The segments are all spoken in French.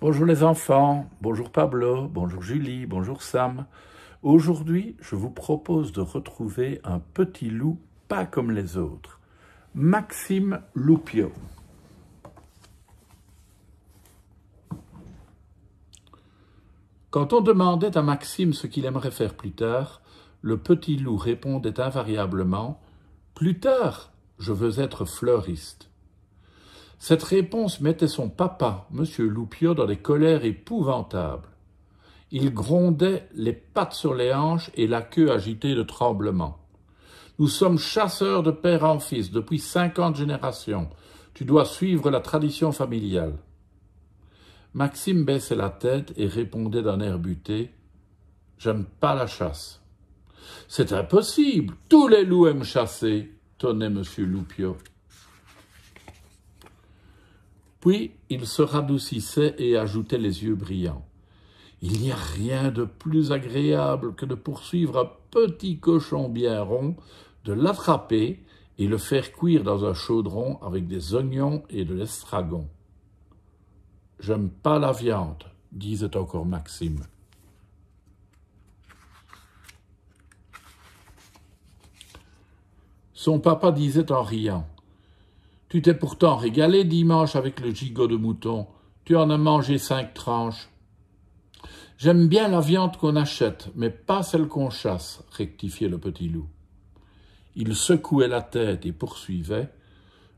Bonjour les enfants, bonjour Pablo, bonjour Julie, bonjour Sam. Aujourd'hui, je vous propose de retrouver un petit loup pas comme les autres, Maxime Loupio. Quand on demandait à Maxime ce qu'il aimerait faire plus tard, le petit loup répondait invariablement Plus tard, je veux être fleuriste. Cette réponse mettait son papa, M. Loupio, dans des colères épouvantables. Il grondait, les pattes sur les hanches et la queue agitée de tremblement. Nous sommes chasseurs de père en fils depuis cinquante générations. Tu dois suivre la tradition familiale. Maxime baissait la tête et répondait d'un air buté J'aime pas la chasse. C'est impossible. Tous les loups aiment chasser, tonnait M. Loupiot. Puis il se radoucissait et ajoutait les yeux brillants. Il n'y a rien de plus agréable que de poursuivre un petit cochon bien rond, de l'attraper et le faire cuire dans un chaudron avec des oignons et de l'estragon. J'aime pas la viande, disait encore Maxime. Son papa disait en riant tu t'es pourtant régalé dimanche avec le gigot de mouton. Tu en as mangé cinq tranches. J'aime bien la viande qu'on achète, mais pas celle qu'on chasse, rectifiait le petit loup. Il secouait la tête et poursuivait.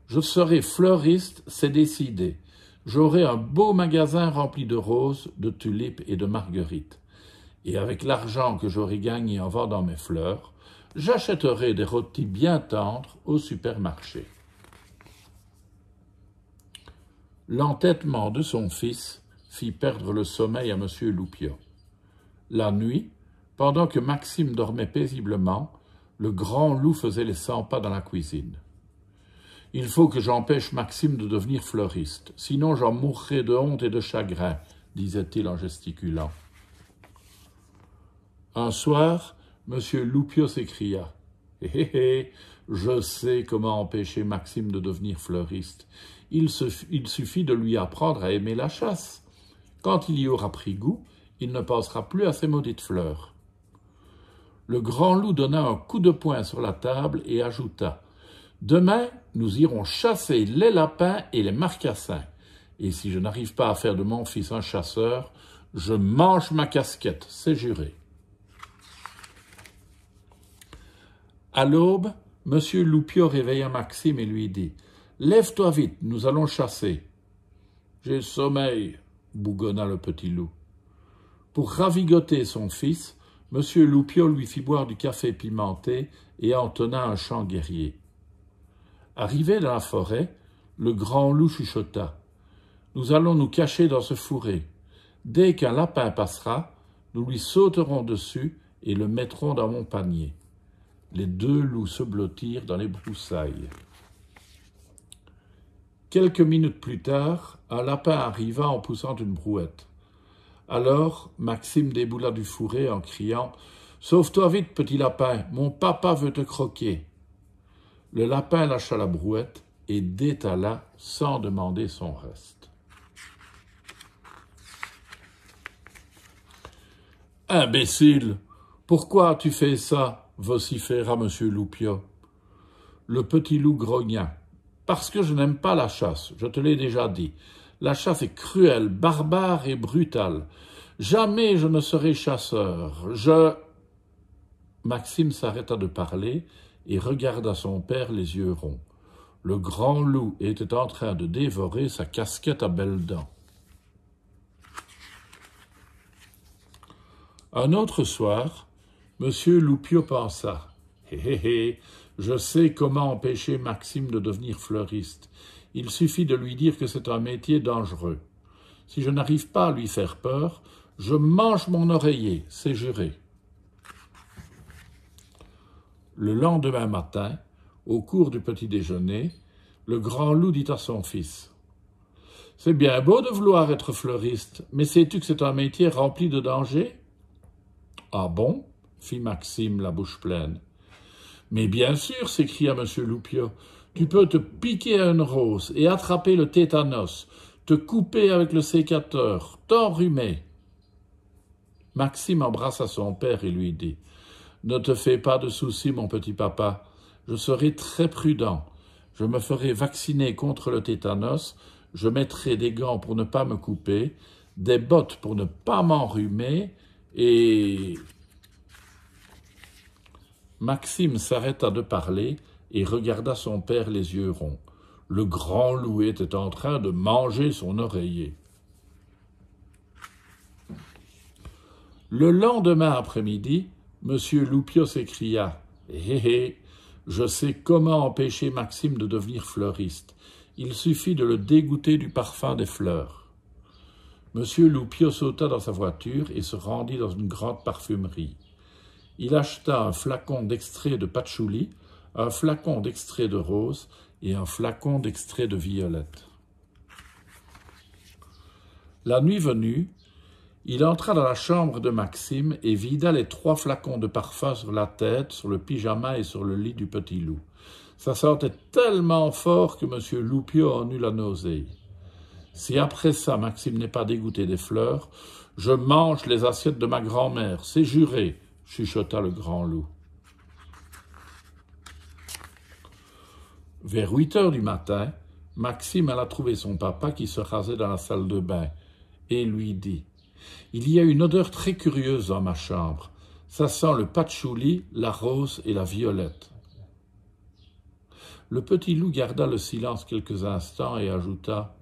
Je serai fleuriste, c'est décidé. J'aurai un beau magasin rempli de roses, de tulipes et de marguerites. Et avec l'argent que j'aurai gagné en vendant mes fleurs, j'achèterai des rôtis bien tendres au supermarché. L'entêtement de son fils fit perdre le sommeil à M. Loupio. La nuit, pendant que Maxime dormait paisiblement, le grand loup faisait les cent pas dans la cuisine. Il faut que j'empêche Maxime de devenir fleuriste, sinon j'en mourrai de honte et de chagrin, disait-il en gesticulant. Un soir, M. Loupio s'écria Hé hé, je sais comment empêcher Maxime de devenir fleuriste il, suffit de lui apprendre à aimer la chasse. Quand il y aura pris goût, il ne pensera plus à ces maudites fleurs. Le grand loup donna un coup de poing sur la table et ajouta Demain, nous irons chasser les lapins et les marcassins. Et si je n'arrive pas à faire de mon fils un chasseur, je mange ma casquette, c'est juré. À l'aube, Monsieur Loupio réveilla Maxime et lui dit Lève-toi vite, nous allons chasser. J'ai sommeil, bougonna le petit loup. Pour ravigoter son fils, M. Loupiot lui fit boire du café pimenté et entonna un chant guerrier. Arrivé dans la forêt, le grand loup chuchota. Nous allons nous cacher dans ce fourré. Dès qu'un lapin passera, nous lui sauterons dessus et le mettrons dans mon panier. Les deux loups se blottirent dans les broussailles. Quelques minutes plus tard, un lapin arriva en poussant une brouette. Alors Maxime déboula du fourré en criant Sauve-toi vite, petit lapin, mon papa veut te croquer. Le lapin lâcha la brouette et détala sans demander son reste. Imbécile, pourquoi as-tu fait ça vociféra M. Loupio. Le petit loup grogna parce que je n'aime pas la chasse, je te l'ai déjà dit. La chasse est cruelle, barbare et brutale. Jamais je ne serai chasseur. Je... Maxime s'arrêta de parler et regarda son père les yeux ronds. Le grand loup était en train de dévorer sa casquette à belles dents. Un autre soir, Monsieur Loupio pensa Hé hé je sais comment empêcher Maxime de devenir fleuriste. Il suffit de lui dire que c'est un métier dangereux. Si je n'arrive pas à lui faire peur, je mange mon oreiller, c'est juré. Le lendemain matin, au cours du petit déjeuner, le grand loup dit à son fils C'est bien beau de vouloir être fleuriste, mais sais-tu que c'est un métier rempli de dangers Ah bon fit Maxime la bouche pleine. Mais bien sûr, s'écria M. Loupio, tu peux te piquer une rose et attraper le tétanos, te couper avec le sécateur, t'enrhumer. Maxime embrassa son père et lui dit Ne te fais pas de soucis, mon petit papa, je serai très prudent. Je me ferai vacciner contre le tétanos, je mettrai des gants pour ne pas me couper, des bottes pour ne pas m'enrhumer, et Maxime s'arrêta de parler et regarda son père les yeux ronds. Le grand loup était en train de manger son oreiller. Le lendemain après-midi, M. Loupio s'écria Hé eh, hé, eh, eh, je sais comment empêcher Maxime de devenir fleuriste. Il suffit de le dégoûter du parfum des fleurs. M. Loupio sauta dans sa voiture et se rendit dans une grande parfumerie. Il acheta un flacon d'extrait de patchouli, un flacon d'extrait de rose et un flacon d'extrait de violette. La nuit venue, il entra dans la chambre de Maxime et vida les trois flacons de parfum sur la tête, sur le pyjama et sur le lit du petit loup. Ça sentait tellement fort que M. Loupio en eut la nausée. Si après ça Maxime n'est pas dégoûté des fleurs, je mange les assiettes de ma grand-mère, c'est juré chuchota le grand loup. Vers huit heures du matin, Maxime alla trouver son papa qui se rasait dans la salle de bain et lui dit Il y a une odeur très curieuse dans ma chambre. Ça sent le patchouli, la rose et la violette. Le petit loup garda le silence quelques instants et ajouta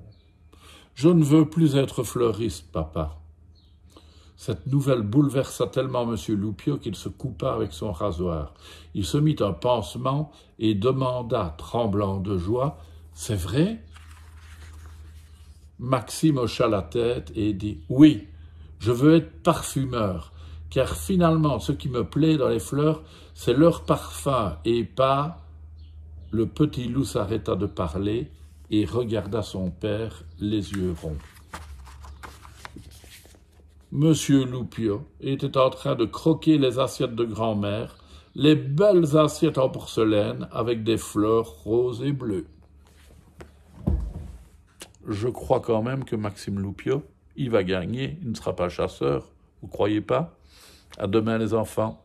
Je ne veux plus être fleuriste, papa. Cette nouvelle bouleversa tellement M. Loupio qu'il se coupa avec son rasoir. Il se mit un pansement et demanda, tremblant de joie, « C'est vrai ?» Maxime hocha la tête et dit « Oui, je veux être parfumeur, car finalement ce qui me plaît dans les fleurs, c'est leur parfum et pas... » Le petit loup s'arrêta de parler et regarda son père les yeux ronds. Monsieur Loupio était en train de croquer les assiettes de grand-mère, les belles assiettes en porcelaine avec des fleurs roses et bleues. Je crois quand même que Maxime Loupio, il va gagner, il ne sera pas chasseur, vous croyez pas À demain les enfants